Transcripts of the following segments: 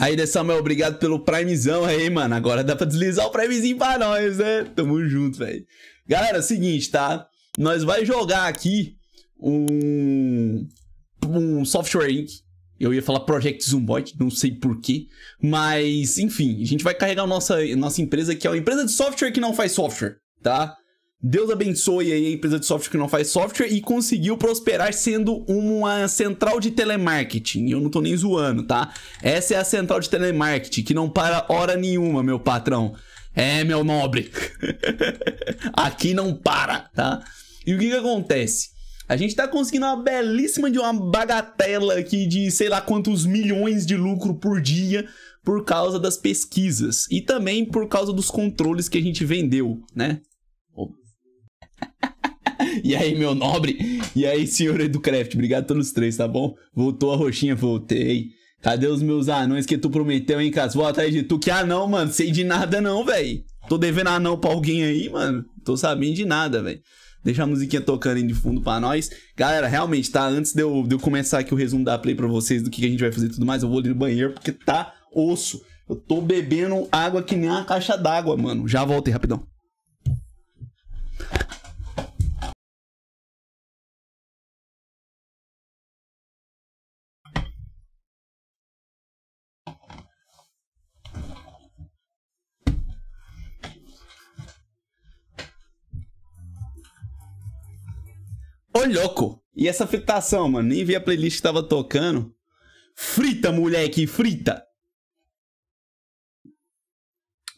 Aí, né, Samuel, obrigado pelo Primezão aí, mano. Agora dá pra deslizar o Primezinho pra nós, né? Tamo junto, velho. Galera, é seguinte, tá? Nós vai jogar aqui um, um Software Inc. Eu ia falar Project Zumboid, não sei porquê. Mas, enfim, a gente vai carregar nossa, nossa empresa, que é uma empresa de software que não faz software, tá? Deus abençoe aí a empresa de software que não faz software e conseguiu prosperar sendo uma central de telemarketing. Eu não tô nem zoando, tá? Essa é a central de telemarketing que não para hora nenhuma, meu patrão. É, meu nobre. Aqui não para, tá? E o que que acontece? A gente tá conseguindo uma belíssima de uma bagatela aqui de sei lá quantos milhões de lucro por dia por causa das pesquisas e também por causa dos controles que a gente vendeu, né? e aí, meu nobre? E aí, senhor Educraft? Obrigado a todos os três, tá bom? Voltou a roxinha, voltei. Cadê os meus anões que tu prometeu, hein, Cas? Vou atrás de tu. Que anão, mano? Sei de nada não, velho. Tô devendo anão pra alguém aí, mano. Tô sabendo de nada, velho. Deixa a musiquinha tocando aí de fundo pra nós. Galera, realmente, tá? Antes de eu, de eu começar aqui o resumo da play pra vocês do que, que a gente vai fazer e tudo mais, eu vou ali no banheiro porque tá osso. Eu tô bebendo água que nem uma caixa d'água, mano. Já voltei, rapidão. Ô, louco! E essa fritação, mano? Nem vi a playlist que tava tocando. Frita, moleque, frita!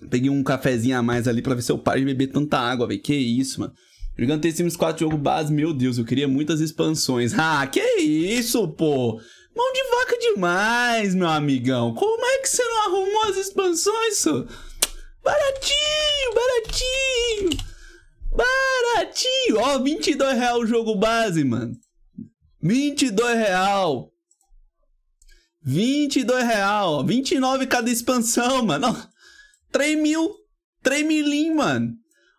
Peguei um cafezinho a mais ali pra ver se eu paro de beber tanta água, velho. Que isso, mano. Jogando The 4 jogo base, meu Deus, eu queria muitas expansões. Ah, que isso, pô! Mão de vaca demais, meu amigão. Como é que você não arrumou as expansões, senhor? Baratinho, baratinho! Baratinho! Ó, oh, 22 real o jogo base, mano. 22 real. 22 real. 29 cada expansão, mano. 3 mil. 3 milim, mano.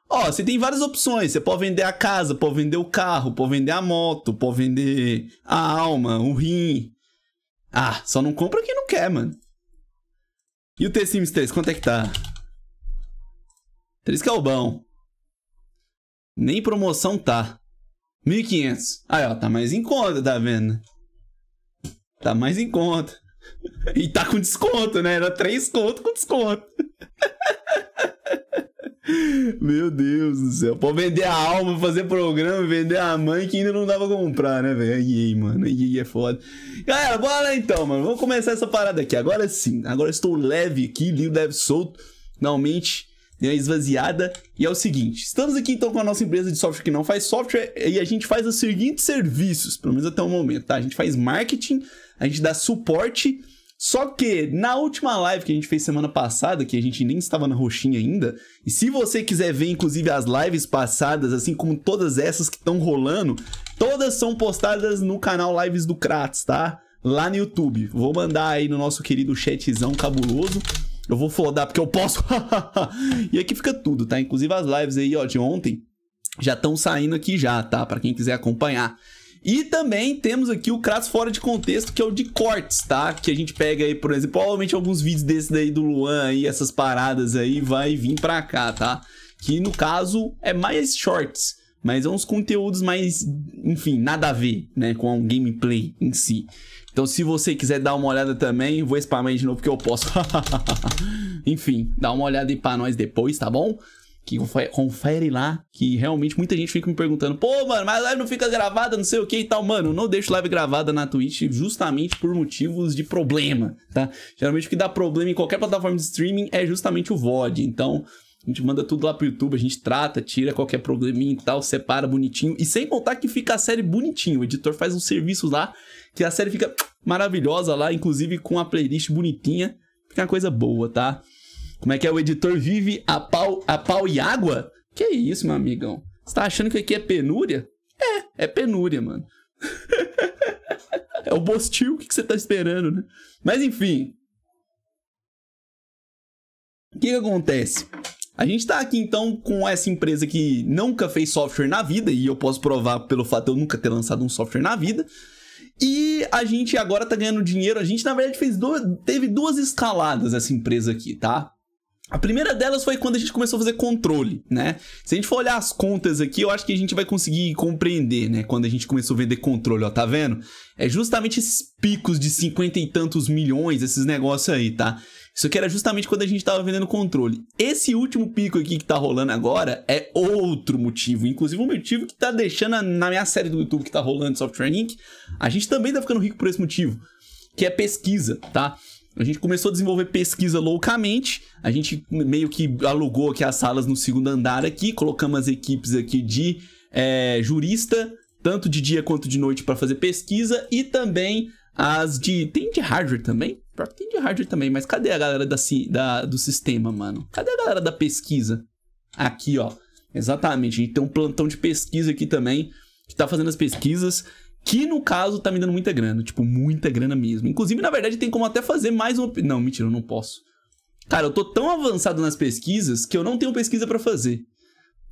Ó, você tem várias opções. Você pode vender a casa, pode vender o carro, pode vender a moto, pode vender a alma, o rim. Ah, só não compra quem não quer, mano. E o T-Sims 3, quanto é que tá? 3 que é o bom. Nem promoção tá. 1.500. Aí, ó, tá mais em conta, tá vendo? Tá mais em conta. E tá com desconto, né? Era 3 conto com desconto. Meu Deus do céu. Pô, vender a alma, fazer programa, vender a mãe que ainda não dava pra comprar, né, velho? Aí, mano, aí é foda. Galera, bora lá então, mano. Vamos começar essa parada aqui. Agora sim, agora estou leve aqui, livro leve solto. Finalmente, deu uma esvaziada. E é o seguinte: estamos aqui então com a nossa empresa de software que não faz software e a gente faz os seguintes serviços, pelo menos até o momento, tá? A gente faz marketing, a gente dá suporte. Só que na última live que a gente fez semana passada, que a gente nem estava na roxinha ainda, e se você quiser ver inclusive as lives passadas, assim como todas essas que estão rolando, todas são postadas no canal Lives do Kratos, tá? Lá no YouTube. Vou mandar aí no nosso querido chatzão cabuloso. Eu vou flodar porque eu posso. e aqui fica tudo, tá? Inclusive as lives aí, ó, de ontem já estão saindo aqui já, tá? Para quem quiser acompanhar. E também temos aqui o Crass fora de contexto, que é o de cortes, tá? Que a gente pega aí, por exemplo, provavelmente alguns vídeos desses daí do Luan aí, essas paradas aí, vai vir pra cá, tá? Que no caso é mais shorts. Mas é uns conteúdos mais, enfim, nada a ver, né? Com o gameplay em si. Então, se você quiser dar uma olhada também, vou spamar de novo porque eu posso. enfim, dá uma olhada aí pra nós depois, tá bom? Que confere lá, que realmente muita gente fica me perguntando, pô, mano, mas a live não fica gravada, não sei o que e tal. Mano, não deixo live gravada na Twitch justamente por motivos de problema, tá? Geralmente o que dá problema em qualquer plataforma de streaming é justamente o VOD. Então, a gente manda tudo lá pro YouTube, a gente trata, tira qualquer probleminha e tal, separa bonitinho. E sem contar que fica a série bonitinho. O editor faz um serviço lá, que a série fica maravilhosa lá, inclusive com a playlist bonitinha. Fica uma coisa boa, tá? Como é que é? O editor vive a pau, a pau e água? Que isso, meu amigão? Você tá achando que aqui é penúria? É, é penúria, mano. é o bostil, o que você tá esperando, né? Mas enfim. O que, que acontece? A gente tá aqui então com essa empresa que nunca fez software na vida, e eu posso provar pelo fato de eu nunca ter lançado um software na vida. E a gente agora tá ganhando dinheiro. A gente, na verdade, fez duas, teve duas escaladas essa empresa aqui, tá? A primeira delas foi quando a gente começou a fazer controle, né? Se a gente for olhar as contas aqui, eu acho que a gente vai conseguir compreender, né? Quando a gente começou a vender controle, ó, tá vendo? É justamente esses picos de cinquenta e tantos milhões, esses negócios aí, tá? Isso aqui era justamente quando a gente estava vendendo controle. Esse último pico aqui que está rolando agora é outro motivo, inclusive um motivo que está deixando a, na minha série do YouTube que está rolando Software Inc. A gente também está ficando rico por esse motivo, que é pesquisa, tá? A gente começou a desenvolver pesquisa loucamente. A gente meio que alugou aqui as salas no segundo andar aqui, colocamos as equipes aqui de é, jurista, tanto de dia quanto de noite para fazer pesquisa e também as de tem de hardware também. Tem de hardware também, mas cadê a galera da, da, do sistema, mano? Cadê a galera da pesquisa? Aqui, ó. Exatamente, a gente tem um plantão de pesquisa aqui também, que tá fazendo as pesquisas. Que no caso tá me dando muita grana, tipo, muita grana mesmo. Inclusive, na verdade, tem como até fazer mais uma. Não, mentira, eu não posso. Cara, eu tô tão avançado nas pesquisas que eu não tenho pesquisa para fazer.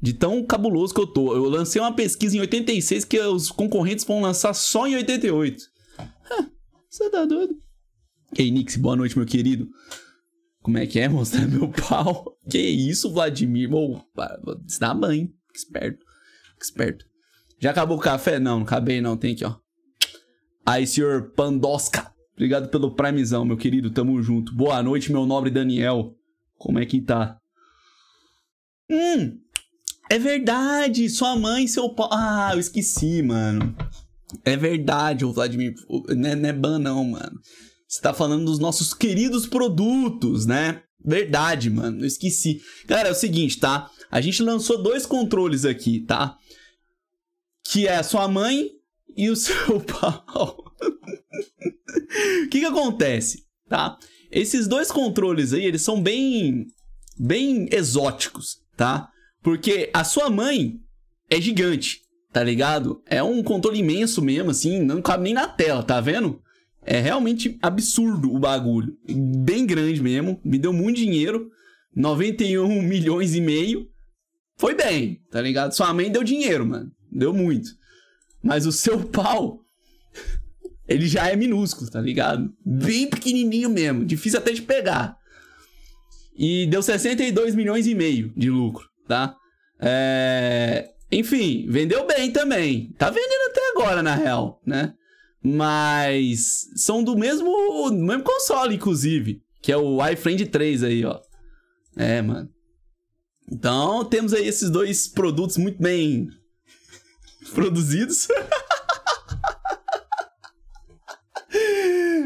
De tão cabuloso que eu tô. Eu lancei uma pesquisa em 86 que os concorrentes vão lançar só em 88. Você tá doido? Ei, Nix, boa noite, meu querido. Como é que é? Mostrar tá meu pau. Que isso, Vladimir? Você dá tá mãe. Que esperto. Que esperto. Já acabou o café? Não, não acabei não, tem aqui, ó. Aí, senhor Pandosca. Obrigado pelo primezão, meu querido, tamo junto. Boa noite, meu nobre Daniel. Como é que tá? Hum, é verdade, sua mãe e seu pai... Ah, eu esqueci, mano. É verdade, ô Vladimir, não é, né, não é ban não, mano. Você tá falando dos nossos queridos produtos, né? Verdade, mano, eu esqueci. Cara, é o seguinte, tá? A gente lançou dois controles aqui, tá? que é sua mãe e o seu pau. O que que acontece, tá? Esses dois controles aí, eles são bem bem exóticos, tá? Porque a sua mãe é gigante, tá ligado? É um controle imenso mesmo, assim, não cabe nem na tela, tá vendo? É realmente absurdo o bagulho. Bem grande mesmo, me deu muito dinheiro, 91 milhões e meio. Foi bem, tá ligado? Sua mãe deu dinheiro, mano deu muito. Mas o seu pau, ele já é minúsculo, tá ligado? Bem pequenininho mesmo, difícil até de pegar. E deu 62 milhões e meio de lucro, tá? É... Enfim, vendeu bem também. Tá vendendo até agora, na real, né? Mas são do mesmo, do mesmo console, inclusive. Que é o iFriend 3 aí, ó. É, mano. Então, temos aí esses dois produtos muito bem produzidos.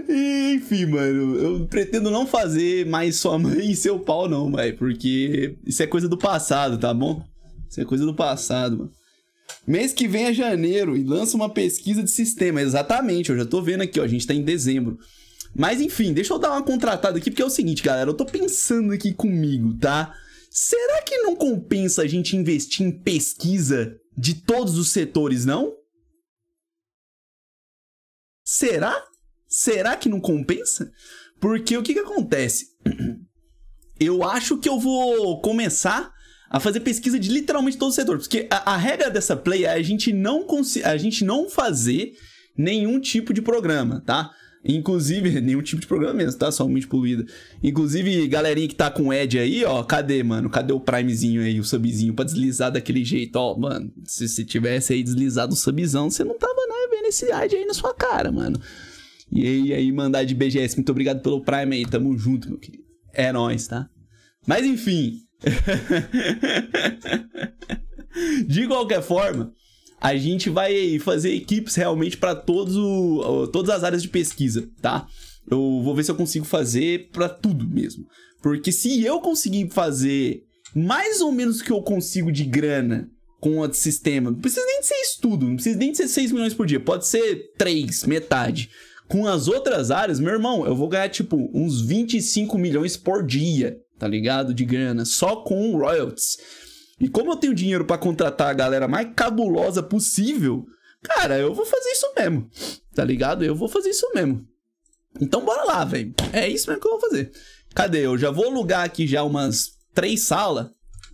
e, enfim, mano, eu pretendo não fazer mais sua mãe e seu pau, não, velho, porque isso é coisa do passado, tá bom? Isso é coisa do passado, mano. Mês que vem é janeiro e lança uma pesquisa de sistema. Exatamente, eu já tô vendo aqui, ó. A gente tá em dezembro. Mas enfim, deixa eu dar uma contratada aqui, porque é o seguinte, galera. Eu tô pensando aqui comigo, tá? Será que não compensa a gente investir em pesquisa de todos os setores, não? Será? Será que não compensa? Porque o que, que acontece? Eu acho que eu vou começar a fazer pesquisa de literalmente todo o setor. Porque a, a regra dessa play é a gente não, a gente não fazer nenhum tipo de programa, tá? Inclusive, nenhum tipo de programa mesmo, tá? Só mente poluída. Inclusive, galerinha que tá com Ed aí, ó, cadê, mano? Cadê o Primezinho aí, o subzinho, pra deslizar daquele jeito, ó, mano? Se você tivesse aí deslizado o subzão, você não tava, né, vendo esse Ed aí na sua cara, mano. E aí, aí, mandar de BGS, muito obrigado pelo Prime aí, tamo junto, meu querido. É nóis, tá? Mas enfim. de qualquer forma a gente vai fazer equipes realmente para todos o, todas as áreas de pesquisa, tá? Eu vou ver se eu consigo fazer para tudo mesmo. Porque se eu conseguir fazer mais ou menos o que eu consigo de grana com outro sistema, não precisa nem de ser estudo, não precisa nem de ser 6 milhões por dia, pode ser 3, metade. Com as outras áreas, meu irmão, eu vou ganhar tipo uns 25 milhões por dia, tá ligado? De grana, só com royalties. E como eu tenho dinheiro para contratar a galera mais cabulosa possível, cara, eu vou fazer isso mesmo. Tá ligado? Eu vou fazer isso mesmo. Então bora lá, velho. É isso mesmo que eu vou fazer. Cadê? Eu já vou alugar aqui já umas três salas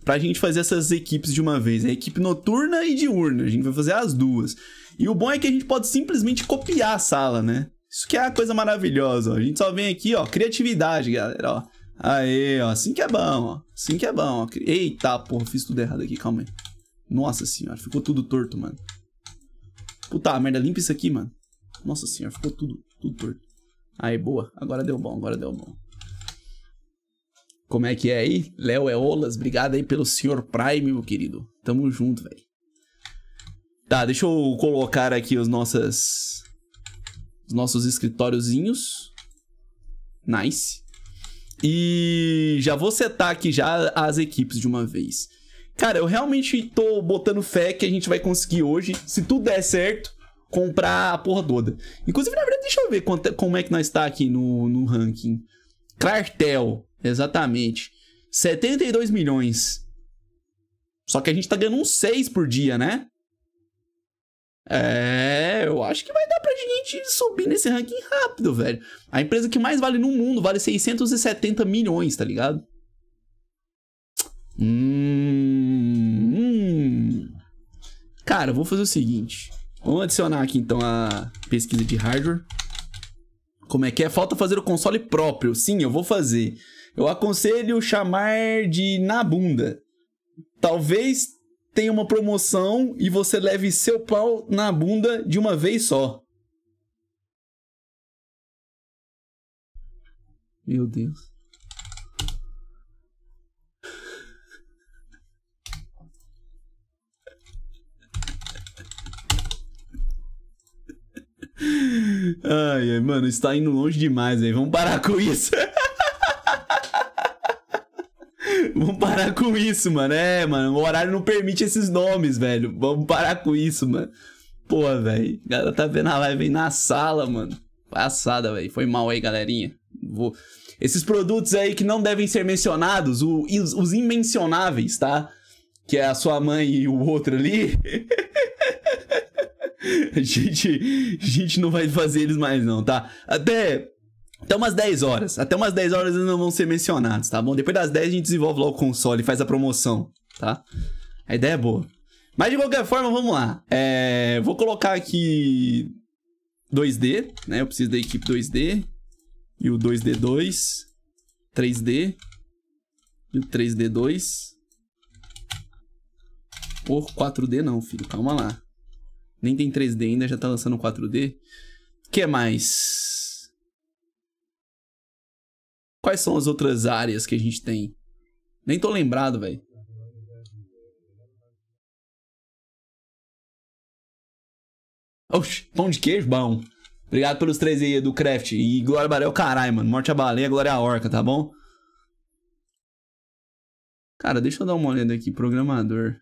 pra gente fazer essas equipes de uma vez. É equipe noturna e diurna. A gente vai fazer as duas. E o bom é que a gente pode simplesmente copiar a sala, né? Isso que é a coisa maravilhosa, ó. A gente só vem aqui, ó, criatividade, galera, ó. Aí, ó. Assim que é bom, ó. Assim que é bom. Ó. Eita, porra. Fiz tudo errado aqui. Calma aí. Nossa senhora. Ficou tudo torto, mano. Puta merda. Limpa isso aqui, mano. Nossa senhora. Ficou tudo, tudo torto. Aí, boa. Agora deu bom. Agora deu bom. Como é que é aí? Léo é Olas. Obrigado aí pelo senhor Prime, meu querido. Tamo junto, velho. Tá, deixa eu colocar aqui os nossas... Os nossos escritóriozinhos. Nice. E já vou setar aqui já as equipes de uma vez. Cara, eu realmente tô botando fé que a gente vai conseguir hoje, se tudo der certo, comprar a porra toda. Inclusive, na verdade, deixa eu ver quanto, é, como é que nós tá aqui no, no ranking. Cartel, exatamente. 72 milhões. Só que a gente tá ganhando uns 6 por dia, né? É, eu acho que vai dar pra gente subir nesse ranking rápido, velho. A empresa que mais vale no mundo vale 670 milhões, tá ligado? Hum, hum. Cara, vou fazer o seguinte. Vamos adicionar aqui então a pesquisa de hardware. Como é que é? Falta fazer o console próprio. Sim, eu vou fazer. Eu aconselho chamar de na bunda. Talvez tem uma promoção e você leve seu pau na bunda de uma vez só. Meu Deus. Ai, ai, mano, está indo longe demais aí. Vamos parar com isso. Vamos parar com isso, mano. É, mano, o horário não permite esses nomes, velho. Vamos parar com isso, mano. Pô, velho, galera tá vendo a live aí na sala, mano. Passada, velho. Foi mal aí, galerinha. Vou... Esses produtos aí que não devem ser mencionados, o, os, os imencionáveis, tá? Que é a sua mãe e o outro ali. a gente, a gente não vai fazer eles mais, não, tá? Até até umas 10 horas. Até umas 10 horas eles não vão ser mencionados, tá bom? Depois das 10 a gente desenvolve logo o console e faz a promoção, tá? A ideia é boa. Mas de qualquer forma, vamos lá. É... Vou colocar aqui 2D, né? Eu preciso da equipe 2D. E o 2D2. 3D. E o 3D2. Por 4D não, filho. Calma lá. Nem tem 3D ainda, já tá lançando 4D. O que mais? Quais são as outras áreas que a gente tem? Nem tô lembrado, velho. Oxi, pão de queijo bom. Obrigado pelos três aí do Craft. E Glória Barel, é caralho, mano. Morte a baleia, Glória a orca, tá bom? Cara, deixa eu dar uma olhada aqui. Programador.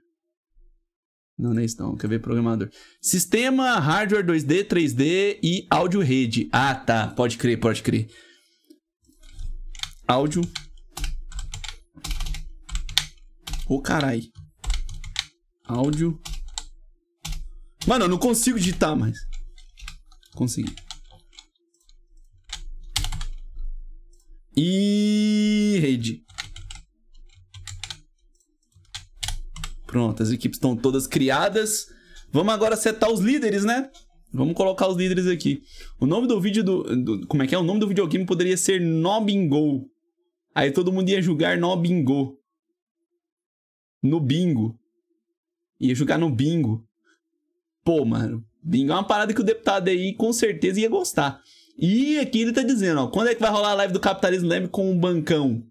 Não, nem estão. É quer ver programador. Sistema, hardware 2D, 3D e áudio rede. Ah, tá. Pode crer, pode crer áudio. Ô, oh, carai. Áudio. Mano, eu não consigo digitar mais. Consegui. E rede. Pronto, as equipes estão todas criadas. Vamos agora setar os líderes, né? Vamos colocar os líderes aqui. O nome do vídeo do, do, Como é que é? O nome do videogame poderia ser Nobingo. Aí todo mundo ia jogar no bingo. No bingo. Ia jogar no bingo. Pô, mano, bingo é uma parada que o deputado aí com certeza ia gostar. E aqui ele tá dizendo, ó, quando é que vai rolar a live do capitalismo Leme com o um bancão?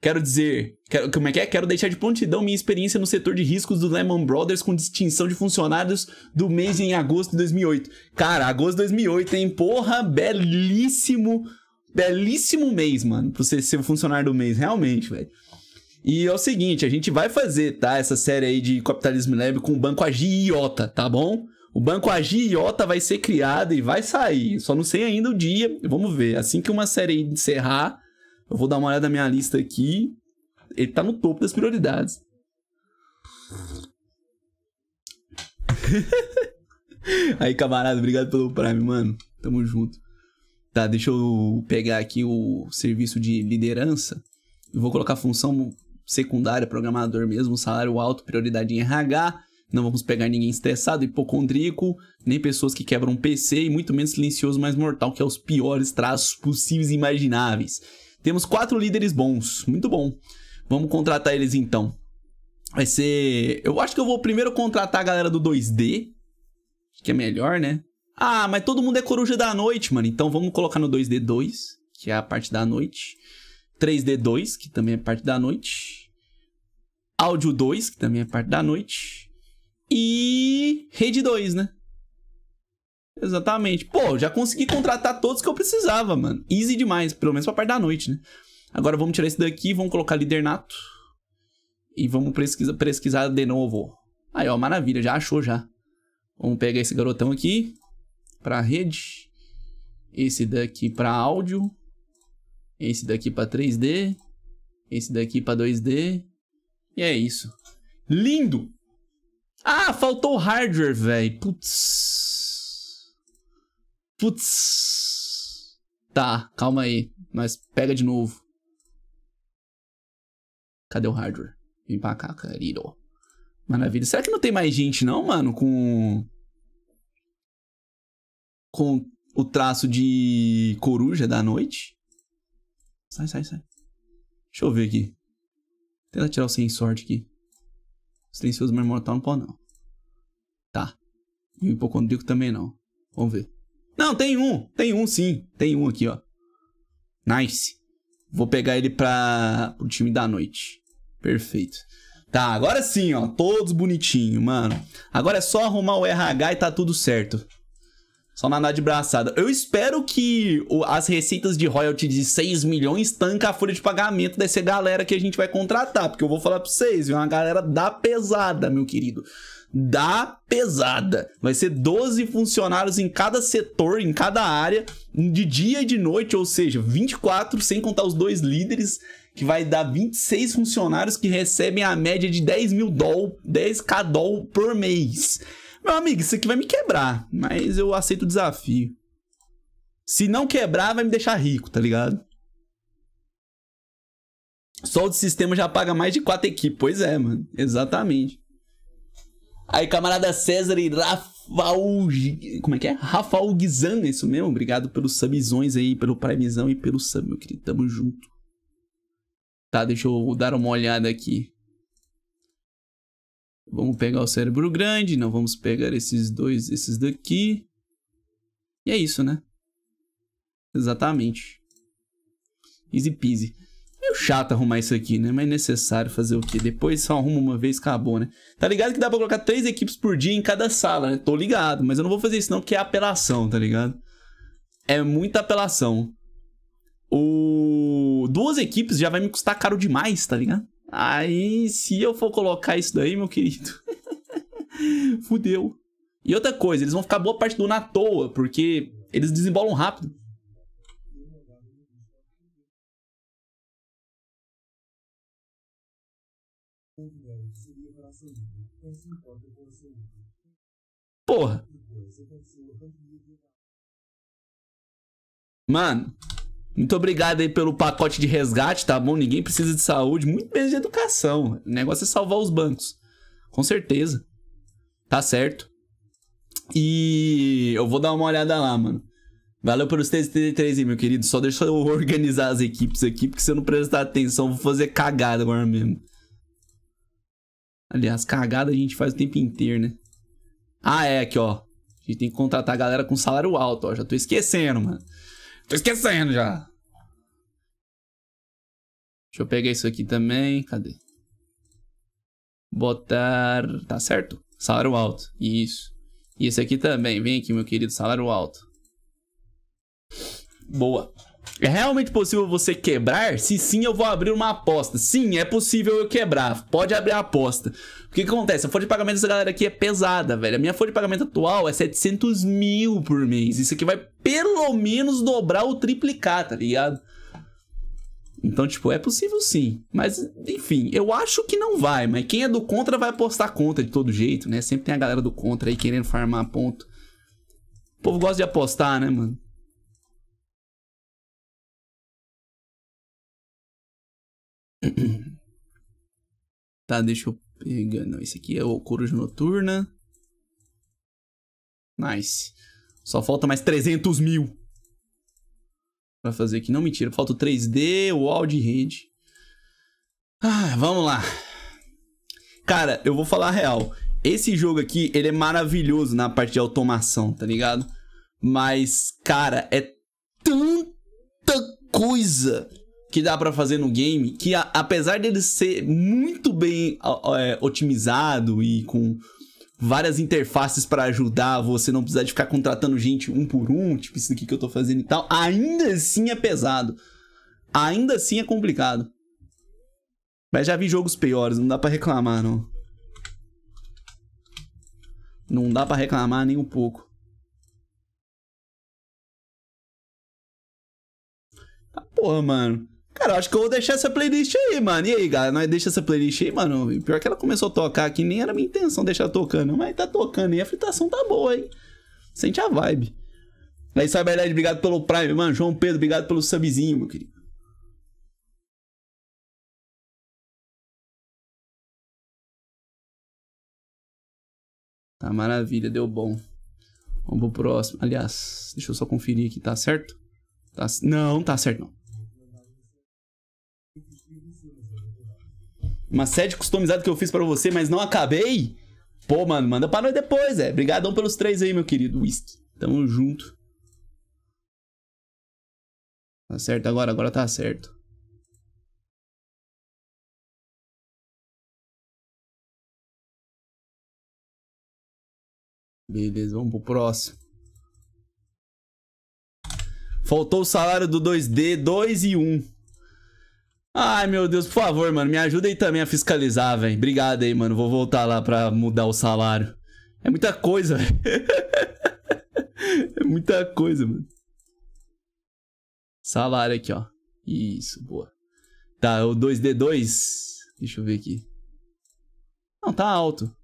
Quero dizer, quero, como é que é? Quero deixar de prontidão minha experiência no setor de riscos do Lehman Brothers com distinção de funcionários do mês em agosto de 2008. Cara, agosto de 2008, hein? Porra, belíssimo belíssimo mês, mano, pra você ser o funcionário do mês, realmente, velho. E é o seguinte, a gente vai fazer, tá? Essa série aí de Capitalismo Leve com o Banco Agi Iota, tá bom? O Banco Agi Iota vai ser criado e vai sair. Só não sei ainda o dia, vamos ver. Assim que uma série encerrar, eu vou dar uma olhada na minha lista aqui. Ele tá no topo das prioridades. aí, camarada, obrigado pelo Prime, mano. Tamo junto. Tá, deixa eu pegar aqui o serviço de liderança. Eu vou colocar função secundária, programador mesmo, salário alto, prioridade em RH. Não vamos pegar ninguém estressado, hipocondríaco, nem pessoas que quebram PC e muito menos silencioso mais mortal, que é os piores traços possíveis e imagináveis. Temos quatro líderes bons, muito bom. Vamos contratar eles então. Vai ser. Eu acho que eu vou primeiro contratar a galera do 2D, que é melhor, né? Ah, mas todo mundo é coruja da noite, mano. Então vamos colocar no 2D2, que é a parte da noite. 3D2, que também é parte da noite. Áudio 2, que também é parte da noite. E rede 2, né? Exatamente. Pô, já consegui contratar todos que eu precisava, mano. Easy demais, pelo menos pra parte da noite, né? Agora vamos tirar esse daqui, vamos colocar lidernato. E vamos pesquisar, pesquisar de novo. Aí, ó, maravilha, já achou já. Vamos pegar esse garotão aqui para rede, esse daqui para áudio, esse daqui para 3D, esse daqui para 2D. E é isso. Lindo! Ah, faltou hardware, velho. Putz. Putz. Tá, calma aí. Nós pega de novo. Cadê o hardware? Vem pra cá, querido. Maravilha. Será que não tem mais gente, não, mano? Com com o traço de coruja da noite. Sai, sai, sai. Deixa eu ver aqui. Tenta tirar o sem sorte aqui. Silencioso meu mortal não pode, não. Tá. E o hipocondríaco também não. Vamos ver. Não, tem um. Tem um, sim. Tem um aqui, ó. Nice. Vou pegar ele para o time da noite. Perfeito. Tá, agora sim, ó. Todos bonitinhos mano. Agora é só arrumar o RH e tá tudo certo. Só nadar de braçada. Eu espero que as receitas de royalty de 6 milhões tanca a folha de pagamento dessa galera que a gente vai contratar. Porque eu vou falar pra vocês, viu? Uma galera da pesada, meu querido. Da pesada. Vai ser 12 funcionários em cada setor, em cada área, de dia e de noite, ou seja, 24, sem contar os dois líderes que vai dar 26 funcionários que recebem a média de 10 mil dólares, 10k dólares por mês. Meu amigo, isso aqui vai me quebrar, mas eu aceito o desafio. Se não quebrar, vai me deixar rico, tá ligado? Só o de sistema já paga mais de quatro equipes. Pois é, mano. Exatamente. Aí, camarada César e Rafael... Como é que é? Rafael é isso mesmo? Obrigado pelos subzões aí, pelo primezão e pelo sub, meu querido. Tamo junto. Tá, deixa eu dar uma olhada aqui. Vamos pegar o cérebro grande, não vamos pegar esses dois, esses daqui. E é isso, né? Exatamente. Easy peasy. Meio chato arrumar isso aqui, né? Mas é necessário fazer o quê? Depois só arruma uma vez acabou, né? Tá ligado que dá pra colocar três equipes por dia em cada sala, né? Tô ligado, mas eu não vou fazer isso não, porque é apelação, tá ligado? É muita apelação. O... Duas equipes já vai me custar caro demais, tá ligado? Aí, se eu for colocar isso daí, meu querido, fudeu. E outra coisa, eles vão ficar boa parte do na toa, porque eles desembolam rápido. Porra. Mano, muito obrigado aí pelo pacote de resgate, tá bom? Ninguém precisa de saúde, muito menos de educação. O negócio é salvar os bancos. Com certeza. Tá certo. E eu vou dar uma olhada lá, mano. Valeu pelos 33 aí, meu querido. Só deixa eu organizar as equipes aqui, porque se eu não prestar atenção, vou fazer cagada agora mesmo. Aliás, cagada a gente faz o tempo inteiro, né? Ah, é aqui, ó. A gente tem que contratar a galera com salário alto, ó. Já tô esquecendo, mano. Tô esquecendo já. Deixa eu pegar isso aqui também. Cadê? Botar... Tá certo? Salário alto. Isso. E esse aqui também. Vem aqui, meu querido. Salário alto. Boa. É realmente possível você quebrar? Se sim, eu vou abrir uma aposta. Sim, é possível eu quebrar. Pode abrir a aposta. O que acontece? A folha de pagamento dessa galera aqui é pesada, velho. A minha folha de pagamento atual é 700 mil por mês. Isso aqui vai pelo menos dobrar ou triplicar, tá ligado? Então, tipo, é possível sim. Mas, enfim, eu acho que não vai. Mas quem é do contra vai apostar contra de todo jeito, né? Sempre tem a galera do contra aí querendo farmar ponto. O povo gosta de apostar, né, mano? Tá, deixa eu pegar. Não, esse aqui é o Coruja Noturna. Nice. Só falta mais 300 mil pra fazer aqui. Não, mentira. Falta o 3D, o Wild rende Ah, vamos lá. Cara, eu vou falar a real. Esse jogo aqui, ele é maravilhoso na parte de automação, tá ligado? Mas, cara, é tanta coisa que dá para fazer no game que, a, apesar dele ser muito bem é, otimizado e com várias interfaces para ajudar, você não precisar de ficar contratando gente um por um, tipo isso aqui que eu tô fazendo e tal, ainda assim é pesado. Ainda assim é complicado. Mas já vi jogos piores, não dá para reclamar não. Não dá para reclamar nem um pouco. Tá porra, mano. Cara, eu acho que eu vou deixar essa playlist aí, mano. E aí, galera? Nós deixa essa playlist aí, mano. Pior que ela começou a tocar aqui, nem era minha intenção deixar tocando, mas tá tocando e a fritação tá boa, hein? Sente a vibe. É aí, Cyberled, obrigado pelo Prime, mano. João Pedro, obrigado pelo subzinho, meu querido. Tá, maravilha, deu bom. Vamos pro próximo. Aliás, deixa eu só conferir aqui, tá certo? Tá... Não, tá certo não. Uma sede customizada que eu fiz pra você, mas não acabei? Pô, mano, manda pra nós depois, é. Obrigadão pelos três aí, meu querido Whisky. Tamo junto. Tá certo agora? Agora tá certo. Beleza, vamos pro próximo. Faltou o salário do 2D, 2 e 1. Ai, meu Deus, por favor, mano, me ajuda aí também a fiscalizar, velho. Obrigado aí, mano. Vou voltar lá pra mudar o salário. É muita coisa, velho. é muita coisa, mano. Salário aqui, ó. Isso, boa. Tá, o 2D2. Deixa eu ver aqui. Não, tá alto.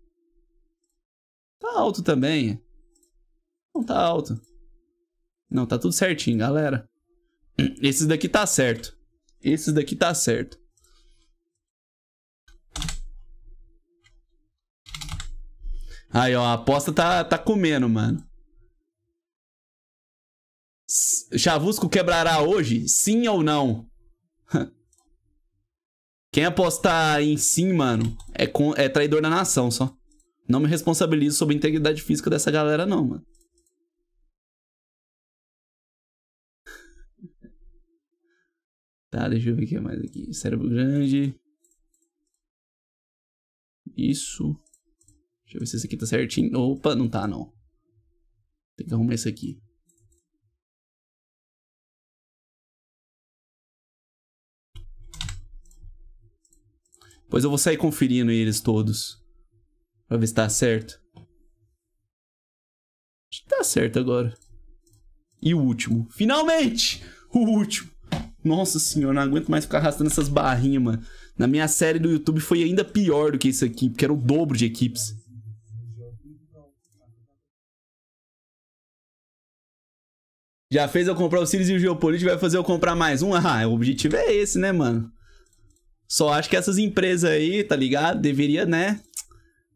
Tá alto também. Não tá alto. Não, tá tudo certinho, galera. Esse daqui tá certo. Esses daqui tá certo. Aí, ó, a aposta tá, tá comendo, mano. Chavusco quebrará hoje? Sim ou não? Quem apostar em sim, mano, é, com, é traidor da nação só. Não me responsabilizo sobre a integridade física dessa galera, não, mano. Tá, deixa eu ver o que é mais aqui. Cérebro grande. Isso. Deixa eu ver se esse aqui tá certinho. Opa, não tá não. Tem que arrumar esse aqui. Pois eu vou sair conferindo eles todos. Pra ver se tá certo. Acho que tá certo agora. E o último. Finalmente! O último. Nossa senhora, não aguento mais ficar arrastando essas barrinhas, mano. Na minha série do YouTube foi ainda pior do que isso aqui, porque era o dobro de equipes. Já fez eu comprar o Sirius e o Geopolítico, vai fazer eu comprar mais um? Ah, o objetivo é esse, né, mano? Só acho que essas empresas aí, tá ligado? Deveria, né?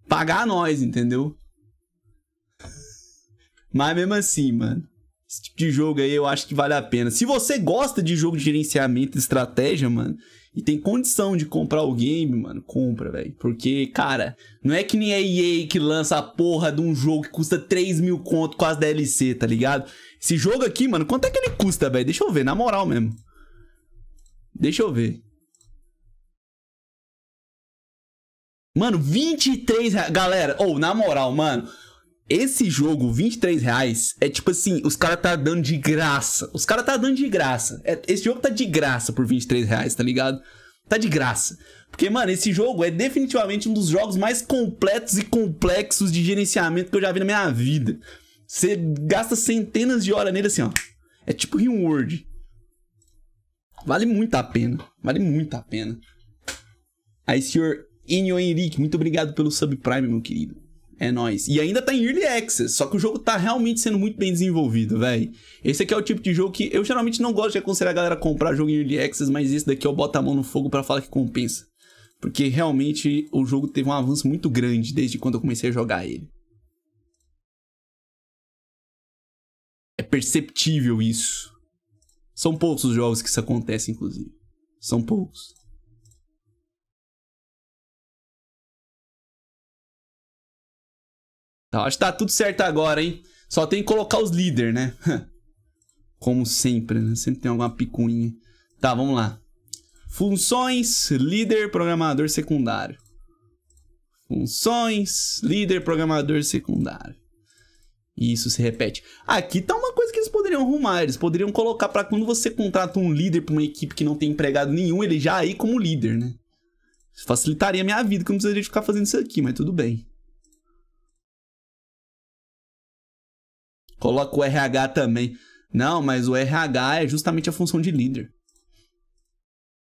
Pagar nós, entendeu? Mas mesmo assim, mano. Esse tipo de jogo aí eu acho que vale a pena. Se você gosta de jogo de gerenciamento e estratégia, mano, e tem condição de comprar o game, mano, compra, velho. Porque, cara, não é que nem a EA que lança a porra de um jogo que custa 3 mil conto com as DLC, tá ligado? Esse jogo aqui, mano, quanto é que ele custa, velho? Deixa eu ver, na moral mesmo. Deixa eu ver. Mano, 23 reais. Galera, ou oh, na moral, mano. Esse jogo, 23 reais, é tipo assim, os caras tá dando de graça. Os caras tá dando de graça. É, esse jogo tá de graça por 23 reais, tá ligado? Tá de graça. Porque, mano, esse jogo é definitivamente um dos jogos mais completos e complexos de gerenciamento que eu já vi na minha vida. Você gasta centenas de horas nele assim, ó. É tipo Rio World. Vale muito a pena. Vale muito a pena. Aí, senhor Inyo Henrique, muito obrigado pelo subprime, meu querido. É nóis. E ainda tá em Early Access, só que o jogo tá realmente sendo muito bem desenvolvido, velho. Esse aqui é o tipo de jogo que eu geralmente não gosto de aconselhar a galera a comprar jogo em Early Access, mas esse daqui eu boto a mão no fogo para falar que compensa. Porque realmente o jogo teve um avanço muito grande desde quando eu comecei a jogar ele. É perceptível isso. São poucos os jogos que isso acontece, inclusive. São poucos. Então, acho que tá tudo certo agora, hein? Só tem que colocar os líderes, né? Como sempre, né? Sempre tem alguma picuinha. Tá, vamos lá. Funções, líder, programador secundário. Funções, líder, programador secundário. E isso se repete. Aqui tá uma coisa que eles poderiam arrumar. Eles poderiam colocar para quando você contrata um líder para uma equipe que não tem empregado nenhum, ele já aí como líder, né? Facilitaria a minha vida, que eu não precisaria ficar fazendo isso aqui, mas tudo bem. Coloca o RH também. Não, mas o RH é justamente a função de líder.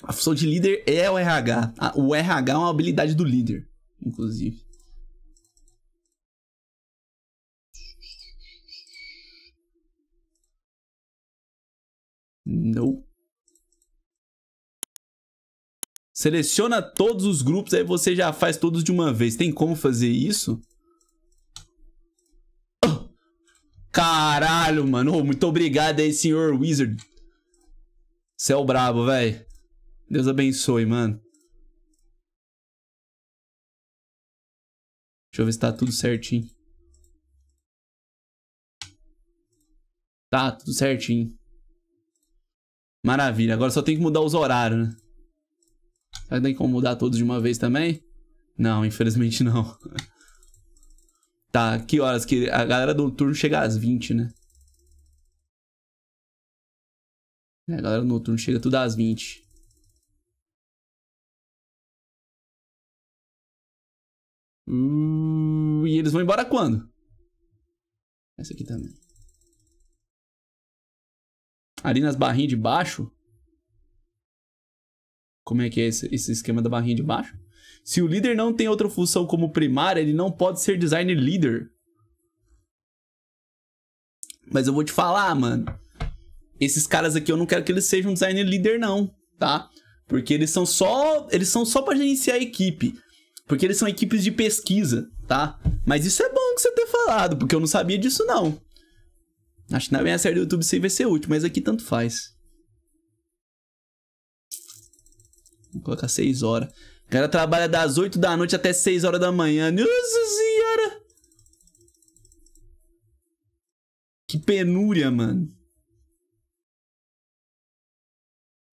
A função de líder é o RH. O RH é uma habilidade do líder, inclusive. Não. Seleciona todos os grupos, aí você já faz todos de uma vez. Tem como fazer isso? Caralho, mano. Oh, muito obrigado aí, senhor Wizard. Céu brabo, velho. Deus abençoe, mano. Deixa eu ver se tá tudo certinho. Tá, tudo certinho. Maravilha. Agora só tem que mudar os horários, né? Será que tem como mudar todos de uma vez também? Não, infelizmente não. Tá, que horas que a galera do turno chega às 20, né? É, a galera do turno chega tudo às 20. Hum, e eles vão embora quando? Essa aqui também. Ali nas barrinhas de baixo? Como é que é esse, esse esquema da barrinha de baixo? Se o líder não tem outra função como primária, ele não pode ser design leader. Mas eu vou te falar, mano. Esses caras aqui eu não quero que eles sejam design leader não, tá? Porque eles são só, eles são só para gerenciar a equipe. Porque eles são equipes de pesquisa, tá? Mas isso é bom que você ter falado, porque eu não sabia disso não. Acho que na minha série do YouTube isso aí vai ser útil, mas aqui tanto faz. Vou colocar 6 horas. O cara trabalha das 8 da noite até 6 horas da manhã. Nossa senhora! Que penúria, mano.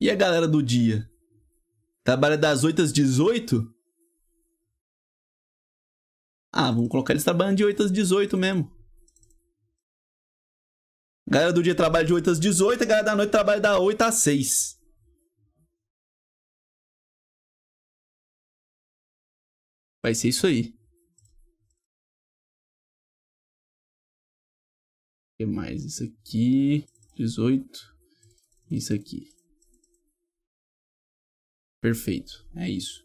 E a galera do dia? Trabalha das 8 às 18? Ah, vamos colocar eles trabalhando de 8 às 18 mesmo. A galera do dia trabalha de 8 às 18, a galera da noite trabalha da 8 às 6. Vai ser isso aí. O que mais? Isso aqui. 18. Isso aqui. Perfeito. É isso.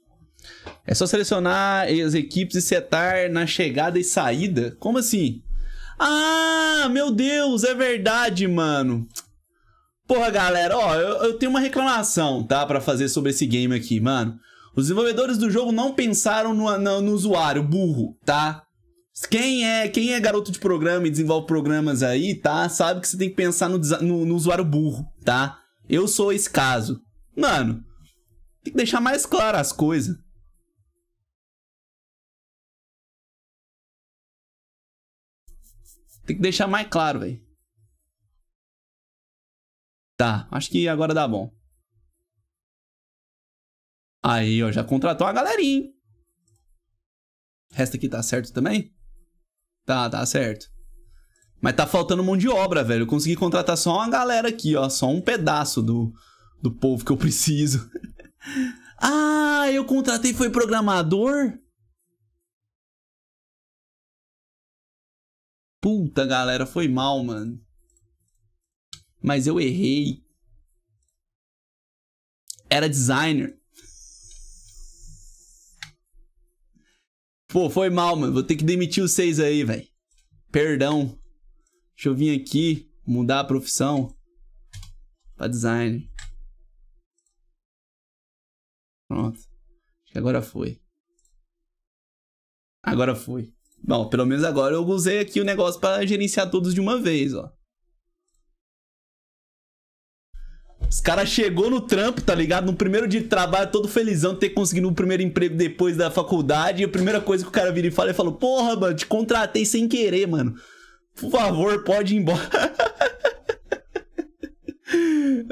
É só selecionar as equipes e setar na chegada e saída? Como assim? Ah, meu Deus, é verdade, mano. Porra, galera, ó, eu, eu tenho uma reclamação, tá? para fazer sobre esse game aqui, mano. Os desenvolvedores do jogo não pensaram no, no, no usuário burro, tá? Quem é, quem é garoto de programa e desenvolve programas aí, tá? Sabe que você tem que pensar no, no, no usuário burro, tá? Eu sou esse caso. Mano, tem que deixar mais claro as coisas. Tem que deixar mais claro, velho. Tá, acho que agora dá bom. Aí, ó, já contratou a galerinha. Resta aqui tá certo também? Tá, tá certo. Mas tá faltando mão de obra, velho. Eu consegui contratar só uma galera aqui, ó. Só um pedaço do, do povo que eu preciso. ah, eu contratei foi programador? Puta, galera, foi mal, mano. Mas eu errei. Era designer. Pô, foi mal, mano. Vou ter que demitir os seis aí, velho. Perdão. Deixa eu vir aqui, mudar a profissão pra design. Pronto. Acho que agora foi. Agora foi. Bom, pelo menos agora eu usei aqui o negócio pra gerenciar todos de uma vez, ó. Os caras chegou no trampo, tá ligado? No primeiro dia de trabalho, todo felizão de ter conseguido o um primeiro emprego depois da faculdade. E a primeira coisa que o cara vira e fala, ele porra, mano, te contratei sem querer, mano. Por favor, pode ir embora.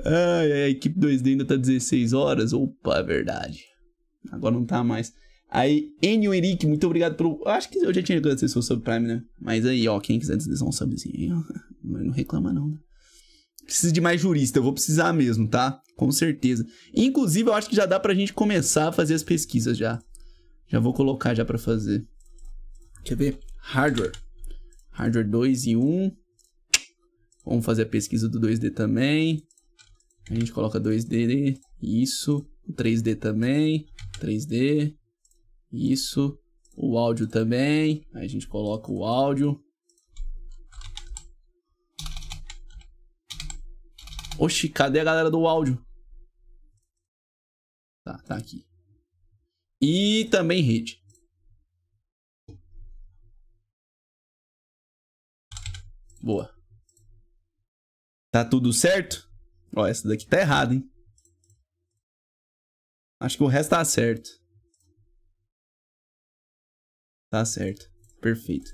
ai, ai, a equipe 2D ainda tá 16 horas. Opa, é verdade. Agora não tá mais. Aí, Enio Eric, muito obrigado pelo. Acho que eu já tinha agradecido seu subprime, né? Mas aí, ó, quem quiser desligar um subzinho aí, ó. Não reclama, não, né? Preciso de mais jurista, eu vou precisar mesmo, tá? Com certeza. Inclusive, eu acho que já dá pra gente começar a fazer as pesquisas já. Já vou colocar já pra fazer. Quer ver? Hardware. Hardware 2 e 1. Vamos fazer a pesquisa do 2D também. A gente coloca 2D, isso. 3D também, 3D, isso. O áudio também, a gente coloca o áudio. Oxi, cadê a galera do áudio? Tá, tá aqui. E também rede. Boa. Tá tudo certo? Ó, essa daqui tá errada, hein? Acho que o resto tá certo. Tá certo. Perfeito.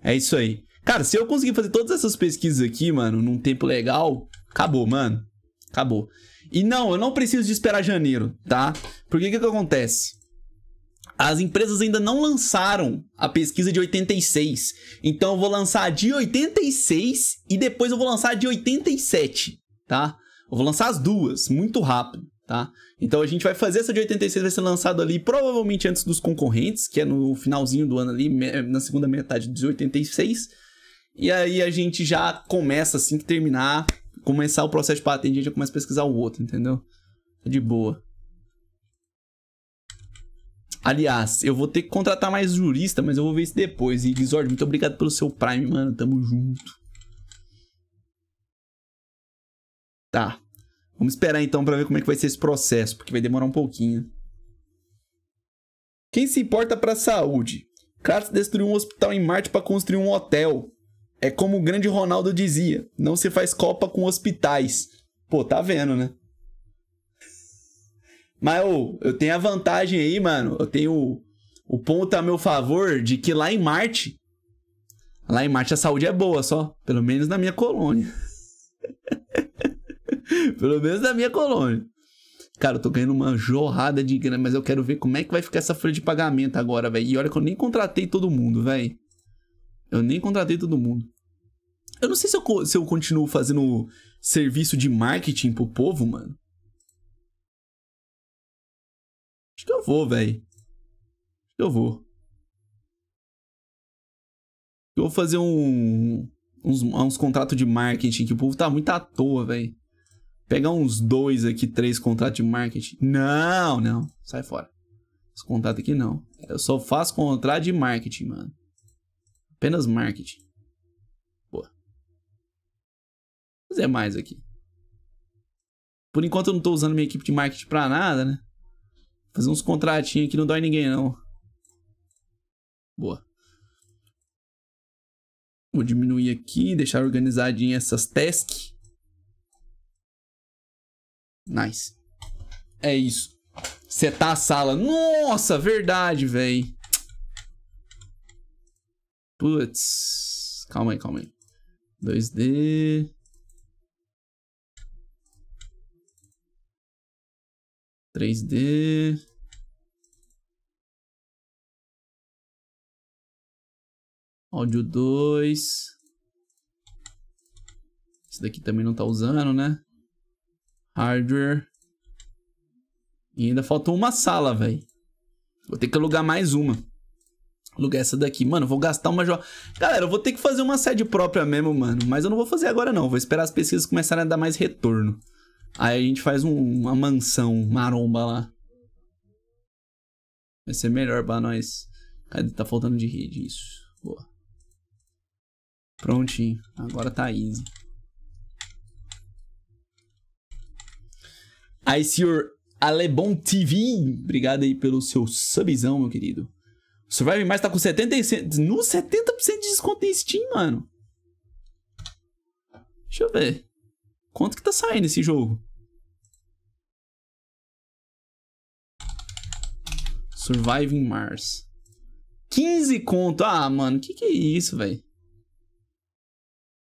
É isso aí. Cara, se eu conseguir fazer todas essas pesquisas aqui, mano, num tempo legal, Acabou, mano. Acabou. E não, eu não preciso de esperar janeiro, tá? Porque o que, que acontece? As empresas ainda não lançaram a pesquisa de 86. Então eu vou lançar a de 86 e depois eu vou lançar a de 87, tá? Eu vou lançar as duas, muito rápido, tá? Então a gente vai fazer essa de 86, vai ser lançado ali provavelmente antes dos concorrentes, que é no finalzinho do ano ali, na segunda metade de 86. E aí a gente já começa assim que terminar começar o processo de patente, a gente já começa a pesquisar o outro, entendeu? Tá de boa. Aliás, eu vou ter que contratar mais jurista, mas eu vou ver isso depois. E Desord, muito obrigado pelo seu Prime, mano. Tamo junto. Tá. Vamos esperar então para ver como é que vai ser esse processo, porque vai demorar um pouquinho. Quem se importa para a saúde? Kratos destruiu um hospital em Marte para construir um hotel. É como o grande Ronaldo dizia: não se faz Copa com hospitais. Pô, tá vendo, né? Mas oh, eu tenho a vantagem aí, mano. Eu tenho o ponto a meu favor de que lá em Marte, lá em Marte a saúde é boa só. Pelo menos na minha colônia. pelo menos na minha colônia. Cara, eu tô ganhando uma jorrada de grana, mas eu quero ver como é que vai ficar essa folha de pagamento agora, velho. E olha que eu nem contratei todo mundo, velho. Eu nem contratei todo mundo. Eu não sei se eu, se eu continuo fazendo serviço de marketing pro povo, mano. Acho que eu vou, velho. Acho que eu vou. Eu vou fazer um, uns, uns contratos de marketing que o povo tá muito à toa, velho. Pegar uns dois aqui, três contratos de marketing. Não, não. Sai fora. Esse contrato aqui não. Eu só faço contrato de marketing, mano. Apenas marketing. Boa. Mas mais aqui. Por enquanto eu não tô usando minha equipe de marketing pra nada, né? Fazer uns contratinhos que não dói ninguém, não. Boa. Vou diminuir aqui, deixar organizadinho essas tasks. Nice. É isso. Setar a sala. Nossa, verdade, velho. Putz. Calma aí, calma aí. 2D. 3D. Áudio 2. Esse daqui também não tá usando, né? Hardware. E ainda faltou uma sala, velho. Vou ter que alugar mais uma alugar essa daqui. Mano, vou gastar uma joia. Galera, eu vou ter que fazer uma sede própria mesmo, mano. Mas eu não vou fazer agora, não. Vou esperar as pesquisas começarem a dar mais retorno. Aí a gente faz um, uma mansão maromba lá. Vai ser melhor pra nós. Cadê? Tá faltando de rede, isso. Boa. Prontinho. Agora tá easy. I see your Alebon TV. Obrigado aí pelo seu subzão, meu querido. Survive Mais tá com 70%. No 70% de desconto em Steam, mano. Deixa eu ver. Quanto que tá saindo esse jogo? Surviving Mars. 15 conto. Ah, mano, que que é isso, velho?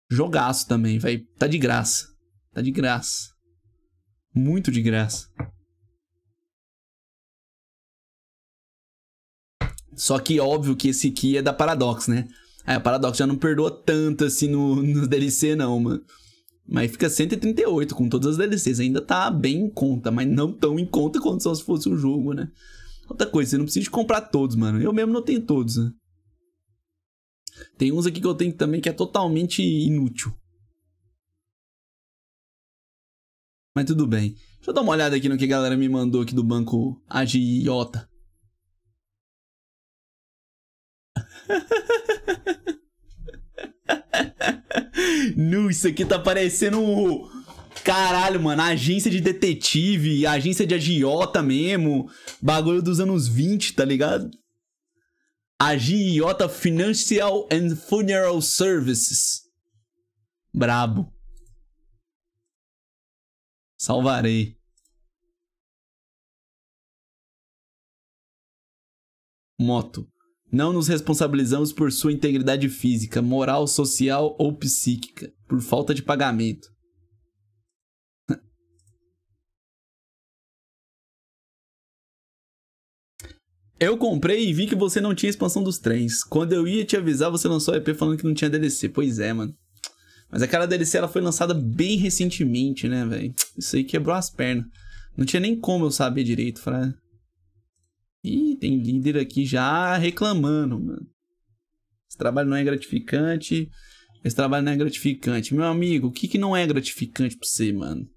Jogaço também, velho. Tá de graça. Tá de graça. Muito de graça. Só que óbvio que esse aqui é da Paradox, né? É, a Paradox já não perdoa tanto assim no, no DLC, não, mano. Mas fica 138 com todas as DLCs. Ainda tá bem em conta, mas não tão em conta quanto só se fosse um jogo, né? Outra coisa, você não precisa comprar todos, mano. Eu mesmo não tenho todos, né? Tem uns aqui que eu tenho também que é totalmente inútil. Mas tudo bem. Deixa eu dar uma olhada aqui no que a galera me mandou aqui do banco Agiota. nu, isso aqui tá parecendo um. Caralho, mano, agência de detetive, agência de agiota mesmo. Bagulho dos anos 20, tá ligado? Agiota Financial and Funeral Services. Brabo. Salvarei. Moto. Não nos responsabilizamos por sua integridade física, moral, social ou psíquica, por falta de pagamento. Eu comprei e vi que você não tinha expansão dos trens. Quando eu ia te avisar, você lançou o EP falando que não tinha DLC. Pois é, mano. Mas aquela DLC ela foi lançada bem recentemente, né, velho? Isso aí quebrou as pernas. Não tinha nem como eu saber direito, Fraga. Ih, tem líder aqui já reclamando, mano. Esse trabalho não é gratificante. Esse trabalho não é gratificante. Meu amigo, o que, que não é gratificante pra você, mano?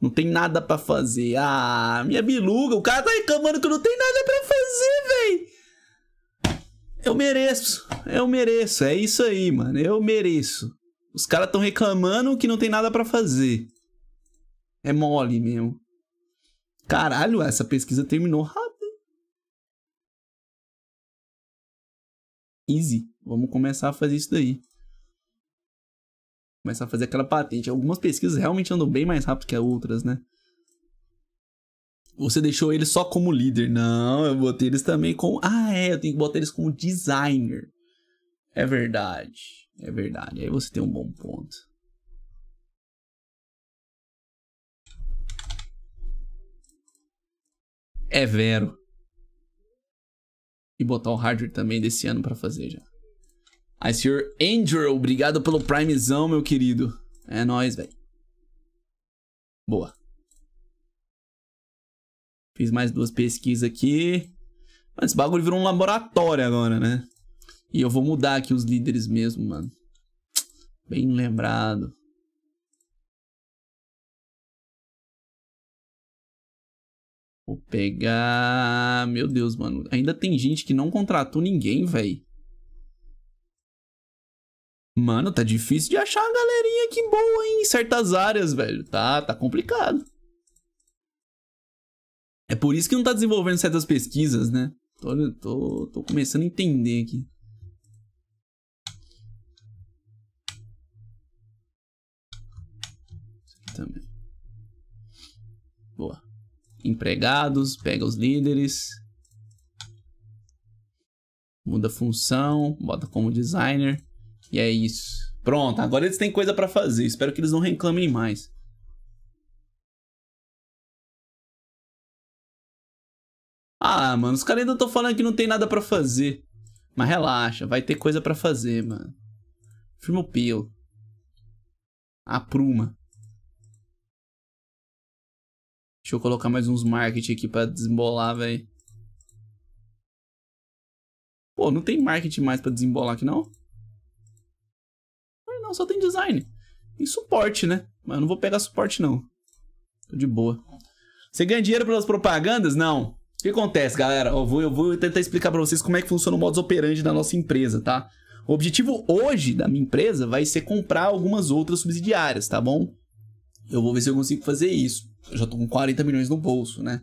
Não tem nada para fazer. Ah, minha biluga, o cara tá reclamando que não tem nada para fazer, véi. Eu mereço. Eu mereço. É isso aí, mano. Eu mereço. Os caras tão reclamando que não tem nada para fazer. É mole mesmo. Caralho, essa pesquisa terminou easy. Vamos começar a fazer isso daí. Começar a fazer aquela patente. Algumas pesquisas realmente andam bem mais rápido que as outras, né? Você deixou eles só como líder. Não, eu botei eles também como. Ah, é, eu tenho que botar eles como designer. É verdade. É verdade. Aí você tem um bom ponto. É vero e botar o hardware também desse ano para fazer já. Aí, senhor Andrew, obrigado pelo primezão, meu querido. É nóis, velho. Boa. Fiz mais duas pesquisas aqui. Mano, esse bagulho virou um laboratório agora, né? E eu vou mudar aqui os líderes mesmo, mano. Bem lembrado. Vou pegar. Meu Deus, mano. Ainda tem gente que não contratou ninguém, velho. Mano, tá difícil de achar a galerinha que boa hein, em certas áreas, velho. Tá, tá complicado. É por isso que não tá desenvolvendo certas pesquisas, né? Tô, tô, tô começando a entender aqui. Também. Boa empregados, pega os líderes, muda a função, bota como designer e é isso. Pronto, agora eles têm coisa para fazer. Espero que eles não reclamem mais. Ah, mano, os caras ainda estão falando que não tem nada para fazer. Mas relaxa, vai ter coisa para fazer, mano. Firma o pelo. Apruma. Deixa eu colocar mais uns marketing aqui pra desembolar, velho. Pô, não tem marketing mais pra desembolar aqui, não? Não, só tem design. Tem suporte, né? Mas eu não vou pegar suporte, não. Tô de boa. Você ganha dinheiro pelas propagandas? Não. O que acontece, galera? Eu vou, eu vou tentar explicar pra vocês como é que funciona o modus operandi da nossa empresa, tá? O objetivo hoje da minha empresa vai ser comprar algumas outras subsidiárias, tá bom? eu vou ver se eu consigo fazer isso. Eu já tô com 40 milhões no bolso, né?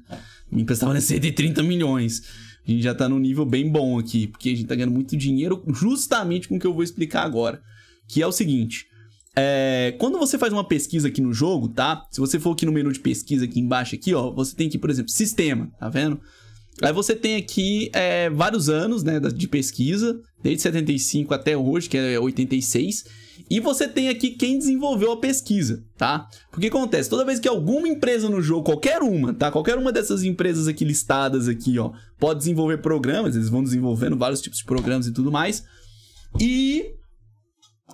Me emprestava nesse 130 milhões. A gente já tá num nível bem bom aqui, porque a gente tá ganhando muito dinheiro justamente com o que eu vou explicar agora. Que é o seguinte. É, quando você faz uma pesquisa aqui no jogo, tá? Se você for aqui no menu de pesquisa aqui embaixo, aqui, ó, você tem aqui, por exemplo, sistema, tá vendo? Aí você tem aqui é, vários anos né, de pesquisa, desde 75 até hoje, que é 86. E você tem aqui quem desenvolveu a pesquisa, tá? Porque acontece, toda vez que alguma empresa no jogo, qualquer uma, tá? Qualquer uma dessas empresas aqui listadas aqui, ó, pode desenvolver programas, eles vão desenvolvendo vários tipos de programas e tudo mais. E